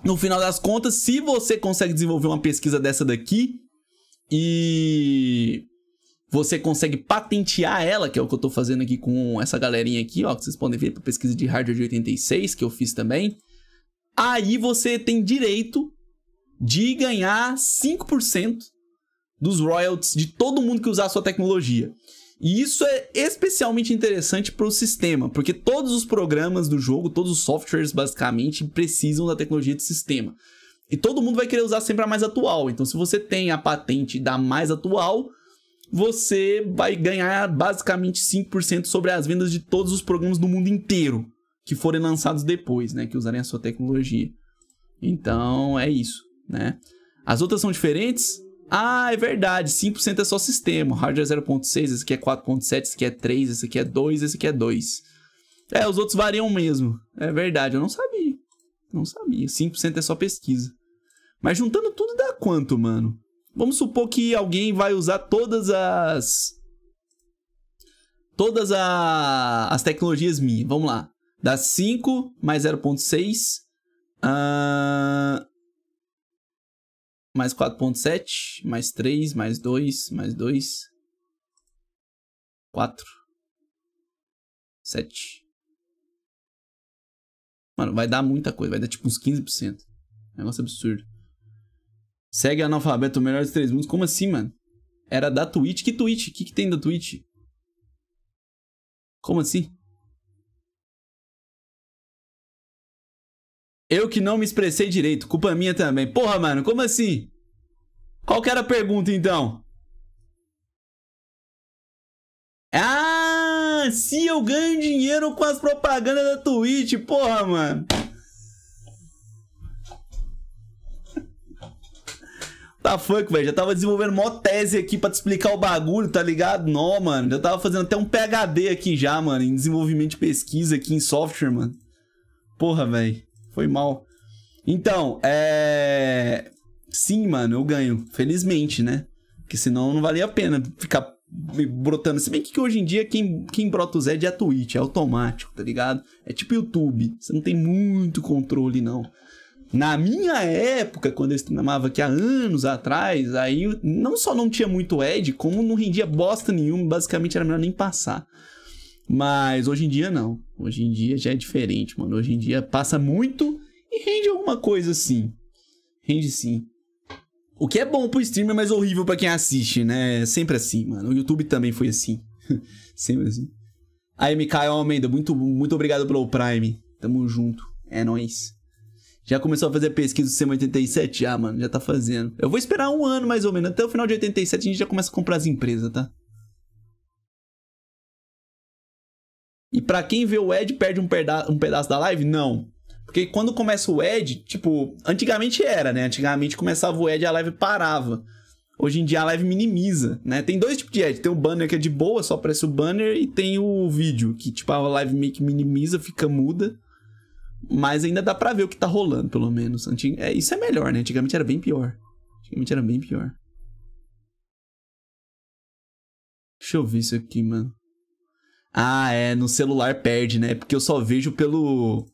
no final das contas, se você consegue desenvolver uma pesquisa dessa daqui e você consegue patentear ela, que é o que eu estou fazendo aqui com essa galerinha aqui, ó, que vocês podem ver para pesquisa de hardware de 86 que eu fiz também aí você tem direito de ganhar 5% dos royalties de todo mundo que usar a sua tecnologia. E isso é especialmente interessante para o sistema, porque todos os programas do jogo, todos os softwares basicamente precisam da tecnologia de sistema. E todo mundo vai querer usar sempre a mais atual. Então, se você tem a patente da mais atual, você vai ganhar basicamente 5% sobre as vendas de todos os programas do mundo inteiro que forem lançados depois, né? Que usarem a sua tecnologia. Então, é isso, né? As outras são diferentes? Ah, é verdade, 5% é só sistema. hardware 0.6, é esse aqui é 4.7, esse aqui é 3, esse aqui é 2, esse aqui é 2. É, os outros variam mesmo. É verdade, eu não sabia. Não sabia. 5% é só pesquisa. Mas juntando tudo dá quanto, mano? Vamos supor que alguém vai usar todas as. Todas a... as tecnologias minhas. Vamos lá. Dá 5 mais 0.6. Uh, mais 4.7, mais 3, mais 2, mais 2. 4. 7. Mano, vai dar muita coisa. Vai dar tipo uns 15%. Negócio absurdo. Segue analfabeto, o melhor dos três mundos. Como assim, mano? Era da Twitch? Que Twitch? O que, que tem da Twitch? Como assim? Eu que não me expressei direito, culpa minha também. Porra, mano, como assim? Qual que era a pergunta, então? Ah, se eu ganho dinheiro com as propagandas da Twitch, porra, mano. Tá fuck, velho. Já tava desenvolvendo mó tese aqui pra te explicar o bagulho, tá ligado? Não, mano. Já tava fazendo até um PHD aqui já, mano. Em desenvolvimento de pesquisa aqui em software, mano. Porra, velho. Foi mal. Então, é. Sim, mano, eu ganho. Felizmente, né? Porque senão não valia a pena ficar brotando. Se bem que hoje em dia quem, quem brota o Zed é a Twitch, é automático, tá ligado? É tipo YouTube. Você não tem muito controle, não. Na minha época, quando eu streamava aqui há anos atrás, aí não só não tinha muito Ed, como não rendia bosta nenhuma, basicamente era melhor nem passar. Mas hoje em dia não. Hoje em dia já é diferente, mano. Hoje em dia passa muito e rende alguma coisa sim. Rende sim. O que é bom pro streamer, mas horrível para quem assiste, né? É sempre assim, mano. O YouTube também foi assim. Sempre assim. A MK é Almeida, muito, muito obrigado pelo Prime. Tamo junto. É nóis. Já começou a fazer pesquisa do sistema 87? Já, mano, já tá fazendo. Eu vou esperar um ano mais ou menos. Até o final de 87 a gente já começa a comprar as empresas, tá? E para quem vê o Ed, perde um, peda um pedaço da live? Não. Porque quando começa o Ed, tipo, antigamente era, né? Antigamente começava o Ed e a live parava. Hoje em dia a live minimiza, né? Tem dois tipos de Ed. Tem o banner que é de boa, só aparece o banner, e tem o vídeo, que tipo, a live meio que minimiza, fica muda. Mas ainda dá pra ver o que tá rolando, pelo menos. Antig é, isso é melhor, né? Antigamente era bem pior. Antigamente era bem pior. Deixa eu ver isso aqui, mano. Ah, é, no celular perde, né? Porque eu só vejo pelo.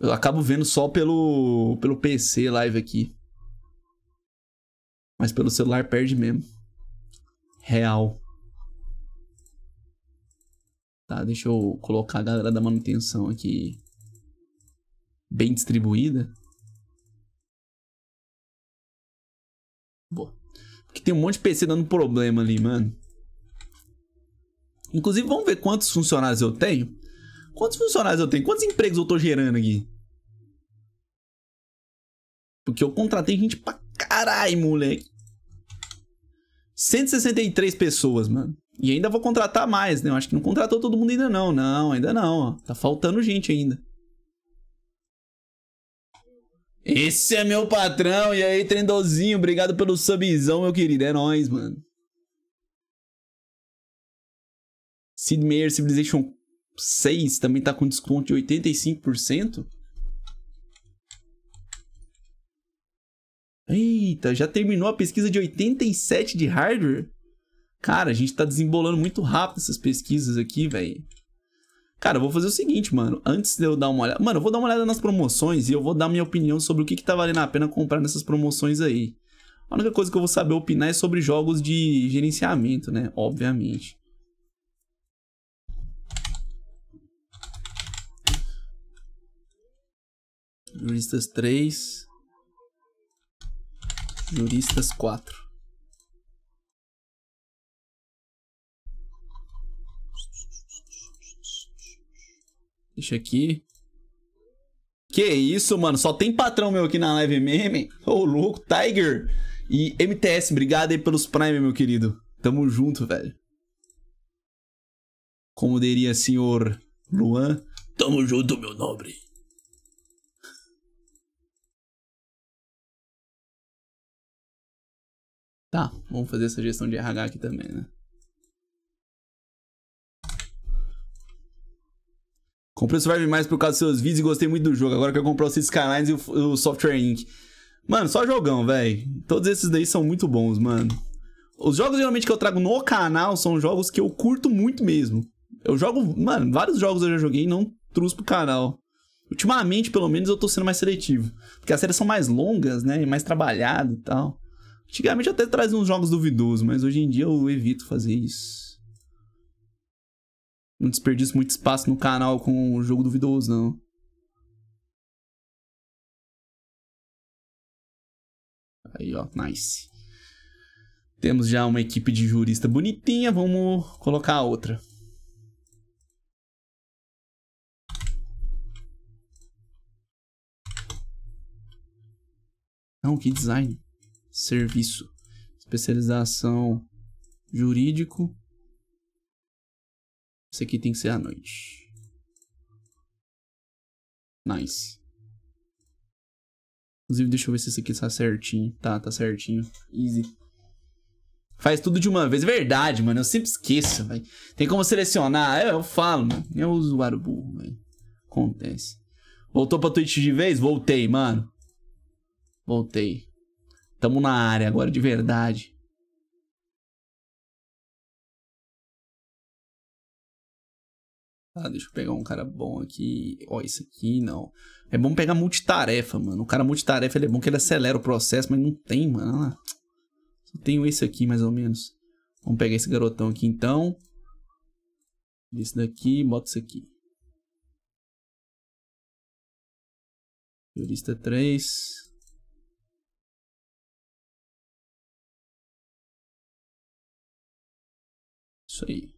Eu acabo vendo só pelo, pelo PC live aqui. Mas pelo celular perde mesmo. Real. Tá, deixa eu colocar a galera da manutenção aqui bem distribuída. Boa. Porque tem um monte de PC dando problema ali, mano. Inclusive, vamos ver quantos funcionários eu tenho. Quantos funcionários eu tenho? Quantos empregos eu tô gerando aqui? Porque eu contratei gente pra caralho, moleque. 163 pessoas, mano. E ainda vou contratar mais, né? Eu acho que não contratou todo mundo ainda não. Não, ainda não. Ó. Tá faltando gente ainda. Esse é meu patrão. E aí, Trendozinho, obrigado pelo subzão, meu querido. É nóis, mano. Sid Meier Civilization 6 também tá com desconto de 85%. Eita, já terminou a pesquisa de 87 de hardware? Cara, a gente tá desembolando muito rápido essas pesquisas aqui, velho. Cara, eu vou fazer o seguinte, mano. Antes de eu dar uma olhada... Mano, eu vou dar uma olhada nas promoções e eu vou dar minha opinião sobre o que, que tá valendo a pena comprar nessas promoções aí. A única coisa que eu vou saber opinar é sobre jogos de gerenciamento, né? Obviamente. Juristas 3. Juristas 4. Deixa aqui. Que isso, mano. Só tem patrão meu aqui na live meme. Ô, oh, louco. Tiger. E MTS, obrigado aí pelos Prime, meu querido. Tamo junto, velho. Como diria senhor Luan. Tamo junto, meu nobre. Tá, vamos fazer essa gestão de RH aqui também, né? Comprei o Survive mais por causa dos seus vídeos e gostei muito do jogo. Agora que eu comprei o Cities Skylines e o, o Software Inc. Mano, só jogão, velho. Todos esses daí são muito bons, mano. Os jogos geralmente que eu trago no canal são jogos que eu curto muito mesmo. Eu jogo, mano, vários jogos eu já joguei e não trouxe pro canal. Ultimamente, pelo menos, eu tô sendo mais seletivo. Porque as séries são mais longas, né? E mais trabalhado e tal. Antigamente até traz uns jogos duvidosos, mas hoje em dia eu evito fazer isso. Não desperdiço muito espaço no canal com um jogo duvidoso, não. Aí, ó, nice. Temos já uma equipe de jurista bonitinha, vamos colocar a outra. Não, que design serviço. Especialização jurídico. Isso aqui tem que ser à noite. Nice. Inclusive, deixa eu ver se isso aqui tá certinho. Tá, tá certinho. Easy. Faz tudo de uma vez. Verdade, mano. Eu sempre esqueço, velho. Tem como selecionar. Eu, é, eu falo, mano. Eu uso o burro, velho. Acontece. Voltou pra Twitch de vez? Voltei, mano. Voltei. Tamo na área agora de verdade. Ah, deixa eu pegar um cara bom aqui. Ó, oh, isso aqui não. É bom pegar multitarefa, mano. O cara multitarefa ele é bom que ele acelera o processo, mas não tem, mano. Ah, só tenho esse aqui, mais ou menos. Vamos pegar esse garotão aqui, então. Esse daqui, bota isso aqui. Jurista 3. Isso aí.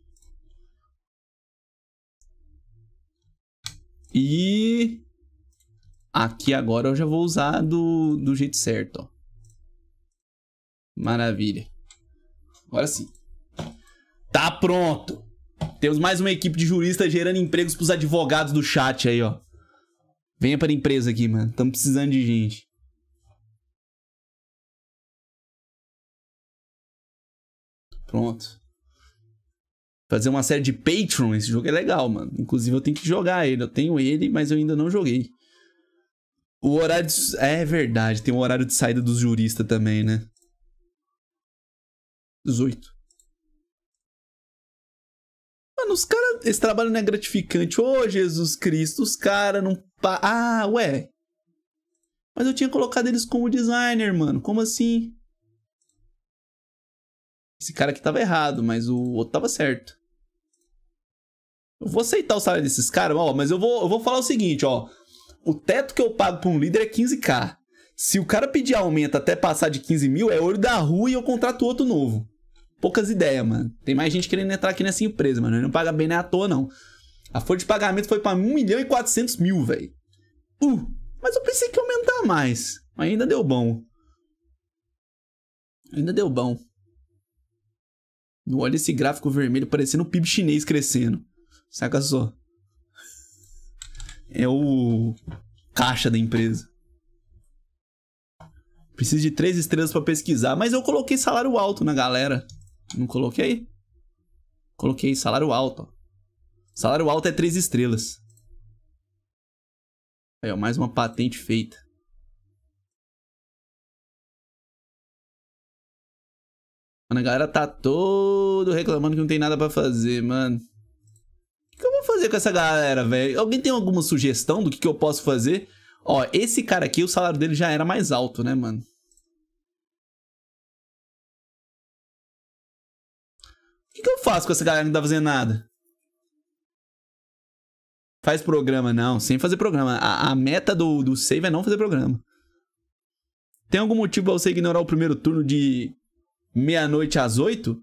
E aqui agora eu já vou usar do, do jeito certo, ó. Maravilha. Agora sim. Tá pronto. Temos mais uma equipe de juristas gerando empregos pros advogados do chat aí, ó. Venha para a empresa aqui, mano. Estamos precisando de gente. Pronto fazer uma série de Patreon. Esse jogo é legal, mano. Inclusive, eu tenho que jogar ele. Eu tenho ele, mas eu ainda não joguei. O horário. De... É verdade, tem um horário de saída dos juristas também, né? 18. Mano, os caras. Esse trabalho não é gratificante. Ô, oh, Jesus Cristo, os caras não. Pa... Ah, ué. Mas eu tinha colocado eles como designer, mano. Como assim? Esse cara aqui tava errado, mas o outro tava certo. Eu vou aceitar o salário desses caras, ó, mas eu vou, eu vou falar o seguinte, ó. O teto que eu pago para um líder é 15k. Se o cara pedir aumento até passar de 15 mil, é olho da rua e eu contrato outro novo. Poucas ideias, mano. Tem mais gente querendo entrar aqui nessa empresa, mano. Ele não paga bem nem à toa, não. A folha de pagamento foi para 1 milhão e 400 mil, velho. Uh, mas eu pensei que ia aumentar mais. Mas ainda deu bom. Ainda deu bom. Olha esse gráfico vermelho parecendo o PIB chinês crescendo só. É o caixa da empresa. Preciso de três estrelas para pesquisar, mas eu coloquei salário alto na galera. Não coloquei? Coloquei salário alto. Salário alto é três estrelas. Aí, ó, mais uma patente feita. Mano, a galera tá todo reclamando que não tem nada para fazer, mano que eu vou fazer com essa galera, velho? Alguém tem alguma sugestão do que, que eu posso fazer? Ó, esse cara aqui, o salário dele já era mais alto, né, mano? O que, que eu faço com essa galera que não tá fazendo nada? Faz programa, não. Sem fazer programa. A, a meta do, do save é não fazer programa. Tem algum motivo pra você ignorar o primeiro turno de meia-noite às oito?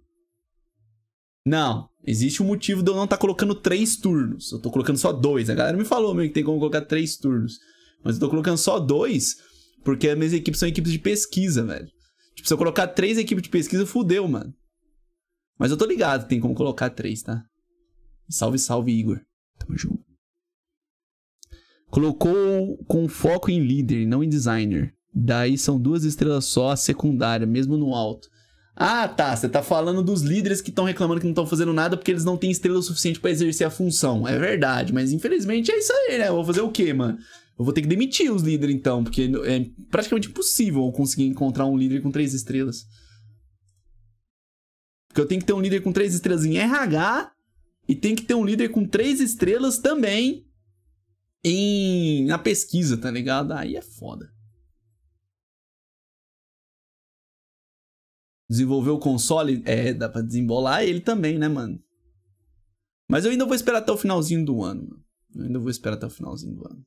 Não. Existe um motivo de eu não estar tá colocando três turnos. Eu tô colocando só dois. A galera me falou mesmo que tem como colocar três turnos. Mas eu tô colocando só dois, porque as minhas equipes são equipes de pesquisa, velho. Tipo, se eu colocar três equipes de pesquisa, fudeu, mano. Mas eu tô ligado que tem como colocar três, tá? Salve, salve, Igor. Tamo junto. Colocou com foco em líder, não em designer. Daí são duas estrelas só a secundária, mesmo no alto. Ah, tá. Você tá falando dos líderes que estão reclamando que não estão fazendo nada porque eles não têm estrela suficiente para exercer a função. É verdade, mas infelizmente é isso aí, né? Eu vou fazer o quê, mano? Eu vou ter que demitir os líderes, então, porque é praticamente impossível eu conseguir encontrar um líder com três estrelas. Porque eu tenho que ter um líder com três estrelas em RH e tem que ter um líder com três estrelas também em na pesquisa, tá ligado? Aí é foda. desenvolveu o console, é, dá pra desembolar ele também, né, mano? Mas eu ainda vou esperar até o finalzinho do ano, mano. Eu ainda vou esperar até o finalzinho do ano.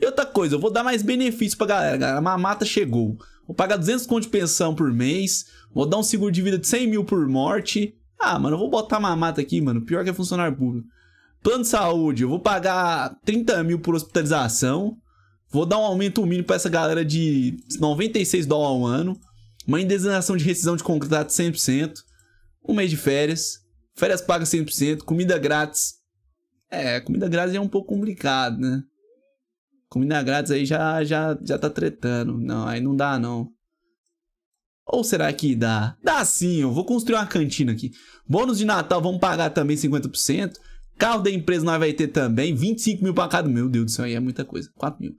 E outra coisa, eu vou dar mais benefício pra galera, galera. A mamata chegou. Vou pagar 200 conto de pensão por mês. Vou dar um seguro de vida de 100 mil por morte. Ah, mano, eu vou botar mamata aqui, mano. Pior que é funcionário público. Plano de saúde, eu vou pagar 30 mil por hospitalização. Vou dar um aumento mínimo pra essa galera de 96 dólares ao ano uma indenização de rescisão de contrato 100%, um mês de férias, férias pagas 100%, comida grátis. É, comida grátis é um pouco complicado, né? Comida grátis aí já, já, já tá tretando. Não, aí não dá não. Ou será que dá? Dá sim, eu vou construir uma cantina aqui. Bônus de Natal vamos pagar também 50%. Carro da empresa nós vai ter também. 25 mil para cada. Meu Deus do céu, aí é muita coisa. 4 mil.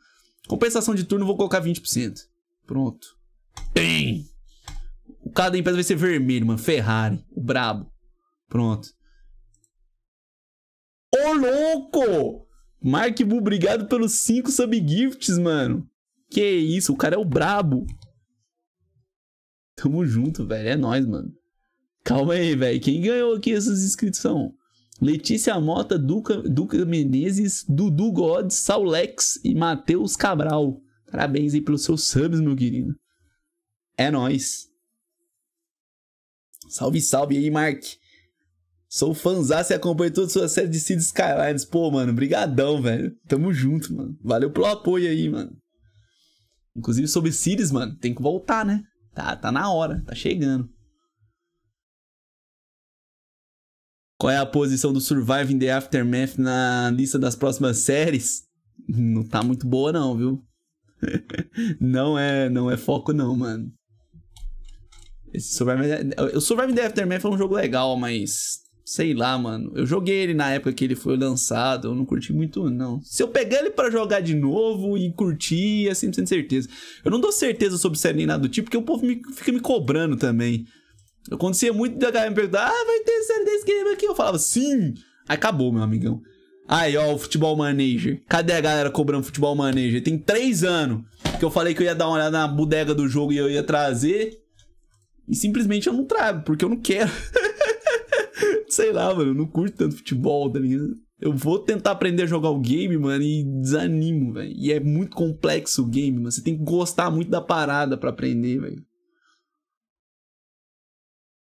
Compensação de turno vou colocar 20%. Pronto. Tem! O cara da empresa vai ser vermelho, mano. Ferrari. O brabo. Pronto. Ô, louco! Mark Bu, obrigado pelos 5 subgifts, mano. Que isso, o cara é o brabo. Tamo junto, velho. É nóis, mano. Calma aí, velho. Quem ganhou aqui essas inscrições? Letícia Mota, Duca, Duca Menezes, Dudu God, Saulex e Matheus Cabral. Parabéns aí pelos seus subs, meu querido. É nóis. Salve, salve aí, Mark. Sou fãzão e acompanho toda a sua série de Cities Skylines. Pô, mano, brigadão, velho. Tamo junto, mano. Valeu pelo apoio aí, mano. Inclusive sobre Seeds, mano, tem que voltar, né? Tá, tá na hora, tá chegando. Qual é a posição do Surviving the Aftermath na lista das próximas séries? Não tá muito boa não, viu? não é, não é foco não, mano. Esse Surviving, é, o Survive the Aftermath foi um jogo legal, mas sei lá, mano. Eu joguei ele na época que ele foi lançado, eu não curti muito, não. Se eu pegar ele para jogar de novo e curtir, é 100% certeza. Eu não dou certeza sobre série nem nada do tipo, porque o povo me, fica me cobrando também. Acontecia muito da galera me perguntar, ah, vai ter série desse game aqui. Eu falava, sim! Aí acabou, meu amigão. Aí, ó, o Futebol Manager. Cadê a galera cobrando Futebol Manager? Tem três anos que eu falei que eu ia dar uma olhada na bodega do jogo e eu ia trazer. E simplesmente eu não trago, porque eu não quero. Sei lá, mano, eu não curto tanto futebol, tá ligado? Eu vou tentar aprender a jogar o game, mano, e desanimo, velho. E é muito complexo o game, mano. Você tem que gostar muito da parada para aprender, velho.